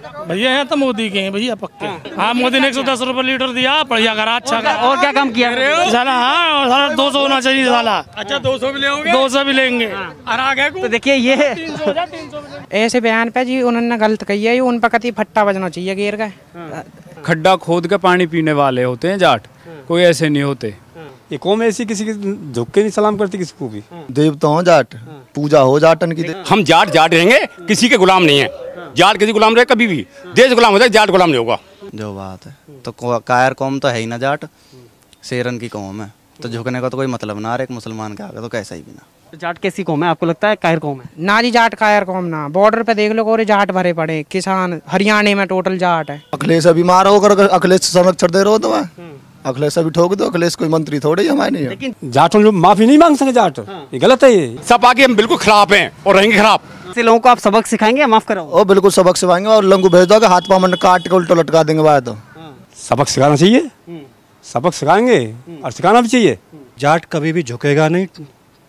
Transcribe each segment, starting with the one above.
भैया यहाँ तो मोदी के हैं भैया पक्के हाँ मोदी ने एक सौ दस रूपए लीटर दिया बढ़िया करा अच्छा और, और क्या काम किया साला हाँ साला दो सौ होना चाहिए साला अच्छा दो सौ भी लेंगे दो सौ भी लेंगे हाँ, तो देखिए ये ऐसे बयान पे जी उन्होंने गलत कही है उन पर कति फट्टा बजना चाहिए गेर का हाँ। खड्डा खोद के पानी पीने वाले होते हैं जाट हाँ। कोई ऐसे नहीं होते ये कौम ऐसी किसी की झुक के नहीं सलाम करती किसी को भी देवता हो जाट पूजा हो जाटन की हम जाट जाट रहेंगे किसी के गुलाम नहीं है जाट किसी गुलाम रहे कभी भी देश गुलाम हो जाए जाट गुलाम नहीं होगा जो बात है तो कायर कौम तो है ही ना जाट शेरन की कौम है तो झुकने का तो कोई मतलब ना एक मुसलमान का तो कैसा ही बिना तो जाट कैसी कौम है आपको लगता है कायर कौम है ना जी जाट कायर कौम ना बॉर्डर पे देख लो और जाट भरे पड़े किसान हरियाणा में टोटल जाट है अखिलेश बीमार होकर अखिलेश संरक्षण दे रहे हो तो अखिलेश अभी ठोक दो अखिलेश कोई मंत्री थोड़े हमारे नहीं लेकिन जाटों माफी नहीं मांग सके जाट हाँ। ये गलत है ये सब आगे हम बिल्कुल खराब हैं और रहेंगे खराब से लोगों को आप सबक सिखाएंगे माफ करो ओ बिल्कुल सबक सिखाएंगे और लंगू भेज दो हाथ पामंड काट के उल्टा लटका देंगे बाहर तो सबक सिखाना चाहिए हम्म। सबक सिखाएंगे हम्म। और सिखाना भी चाहिए जाट कभी भी झुकेगा नहीं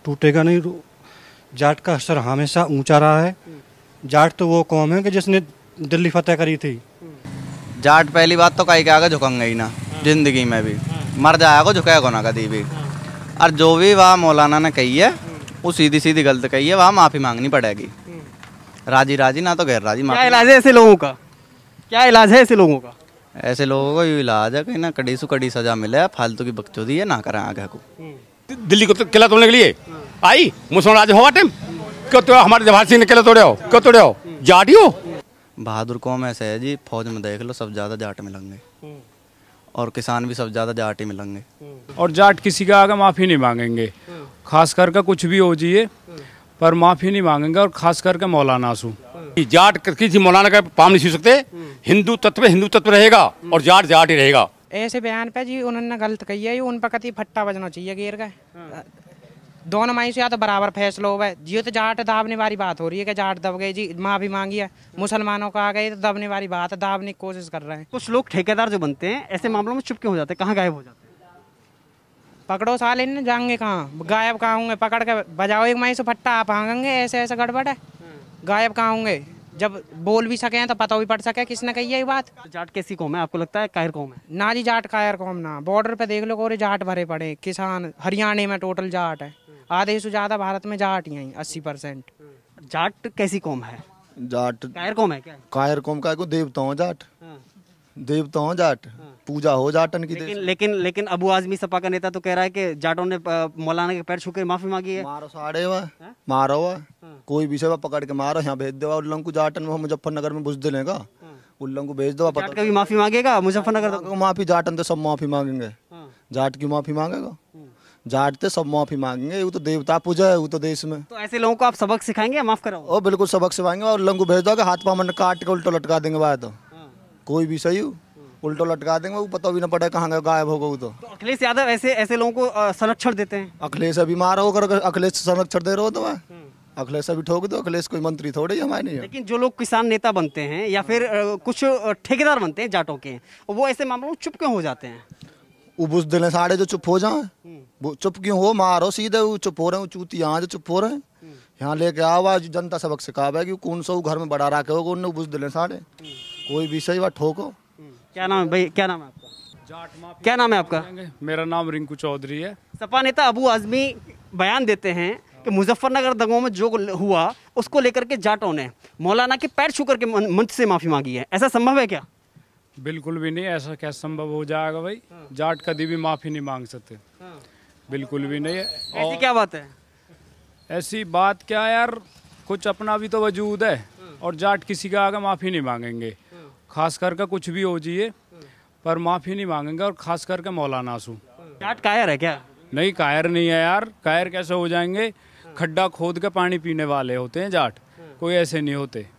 टूटेगा नहीं जाट का असर हमेशा ऊंचा रहा है हम्म। जाट तो वो कौम है कि जिसने दिल्ली फतेह करी थी जाट पहली बात तो कहीं क्या झुकेंगे ही ना हाँ। जिंदगी में भी हाँ। मर जाएगा झुकेगा ना कभी भी हाँ। और जो भी वहाँ मौलाना ने कही है वो सीधी सीधी गलत कही है वहाँ माफ़ी मांगनी पड़ेगी राजी राजी ना तो गैर राजी क्या इलाज है ऐसे लोगों का क्या इलाज है ऐसे लोगों का ऐसे लोगों का यू इलाज है कहीं ना कड़ी सु कड़ी सजा मिले फालतू की बक्चो दी है ना करें आगे को दिल्ली को तो किला तोड़ने के लिए आई मुसलमान राज हुआ टाइम क्यों तो हमारे जवाहर सिंह ने किला तोड़े हो क्यों तोड़े हो जाट हो बहादुर कौम ऐसे है जी फौज में देख लो सब ज़्यादा जाट मिलेंगे और किसान भी सब ज़्यादा जाट ही मिलेंगे और जाट किसी का आगे माफ़ी नहीं मांगेंगे खास करके कुछ भी हो जाइए पर माफ़ी नहीं मांगेंगे और खास करके मौलाना सू जाट किसी मौलाना का पाम नहीं सी सकते हिंदू तत्व हिंदू तत्व रहेगा और जाट जाट ही रहेगा ऐसे बयान पे जी उन्होंने गलत कही है उन पर कति फट्टा बजना चाहिए गेर का दोनों माई से या तो बराबर फैसला हुआ है जियो तो जाट दाबने वाली बात हो रही है कि जाट दब गए जी माफी मांगी है मुसलमानों का आ गए तो दबने वाली बात है दाबने की कोशिश कर रहे हैं कुछ लोग ठेकेदार जो बनते हैं ऐसे मामलों में चुपके हो जाते हैं कहाँ गायब हो जाते हैं पकड़ो साल इन जाएंगे कहाँ गायब कहाँ होंगे पकड़ के बजाओ एक महीने से फट्टा आप आगेंगे ऐसे ऐसे गड़बड़ है हम्म। गायब कहाँ होंगे जब बोल भी सके हैं तो पता भी पड़ सके किसने कही है ये बात तो जाट कैसी कौम है आपको लगता है कायर कौम है ना जी जाट कायर कौम ना बॉर्डर पे देख लो कोरे जाट भरे पड़े किसान हरियाणा में टोटल जाट है हम्म। आधे से ज़्यादा भारत में जाट ही अस्सी परसेंट जाट कैसी कौम है जाट कायर कौम है क्या कायर कौम का देवता हूँ जाट देवता हो जाट पूजा हो जाटन की लेकिन लेकिन लेकिन अबू आजमी सपा का नेता तो कह रहा है कि जाटों ने मौलाना के पैर छू के माफी मांगी है मारो साड़े वा मारो वा हाँ। कोई विषय वा पकड़ के मारो यहाँ भेज देवा उल्लंग को जाटन में मुजफ्फरनगर में घुस देगा हाँ। उल्लंग को भेज दो जाट का भी माफी मांगेगा मुजफ्फरनगर तो- माफी जाटन तो सब माफी मांगेंगे हाँ। जाट की माफी मांगेगा जाट तो सब माफी मांगेंगे वो तो देवता पूजा है वो तो देश में तो ऐसे लोगों को आप सबक सिखाएंगे माफ करो बिल्कुल सबक सिखाएंगे और उल्लंग भेज दो हाथ पामन काट के उल्टो लटका देंगे वाय तो कोई भी सही उल्टा उल्टो लटका देंगे वो पता भी ना पड़े कहाँ गायब होगा वो तो।, तो।, अखिलेश यादव ऐसे ऐसे लोगों को संरक्षण देते हैं अखिलेश अभी मार कर अखिलेश संरक्षण दे रहे हो तो वह अखिलेश अभी ठोक दो अखिलेश कोई मंत्री थोड़े ही हमारे नहीं लेकिन जो लोग किसान नेता बनते हैं या फिर कुछ ठेकेदार बनते हैं जाटों के वो ऐसे मामलों में चुप क्यों हो जाते हैं वो बुझ दिले साढ़े जो चुप हो जाए हम्म। वो चुप क्यों हो मारो सीधे वो चुप हो रहे हैं चूती यहाँ जो चुप हो रहे हैं हम्म। यहाँ लेके आओ आज जनता सबक सिखावे कि कौन सा घर में बड़ा रखे होगा उनने बुझ दिले साढ़े हम्म। कोई भी सही बात ठोको क्या नाम है भाई क्या नाम है आपका क्या नाम है आपका मेरा नाम रिंकू चौधरी है सपा नेता अबू आजमी बयान देते हैं कि मुजफ्फरनगर दंगों में जो हुआ उसको लेकर के जाटों ने मौलाना के पैर छू करके मंच से माफ़ी मांगी है ऐसा संभव है क्या बिल्कुल भी नहीं ऐसा क्या संभव हो जाएगा भाई हाँ। जाट कभी भी माफ़ी नहीं मांग सकते हाँ। बिल्कुल भी नहीं है और ऐसी क्या बात है ऐसी बात क्या यार कुछ अपना भी तो वजूद है और जाट किसी का आगे माफ़ी नहीं मांगेंगे खास करके कुछ भी हो जाइए पर माफ़ी नहीं मांगेंगे और खास करके मौलाना सू चाट कायर है क्या नहीं कायर नहीं है यार कायर कैसे हो जाएंगे खड्डा खोद के पानी पीने वाले होते हैं जाट कोई ऐसे नहीं होते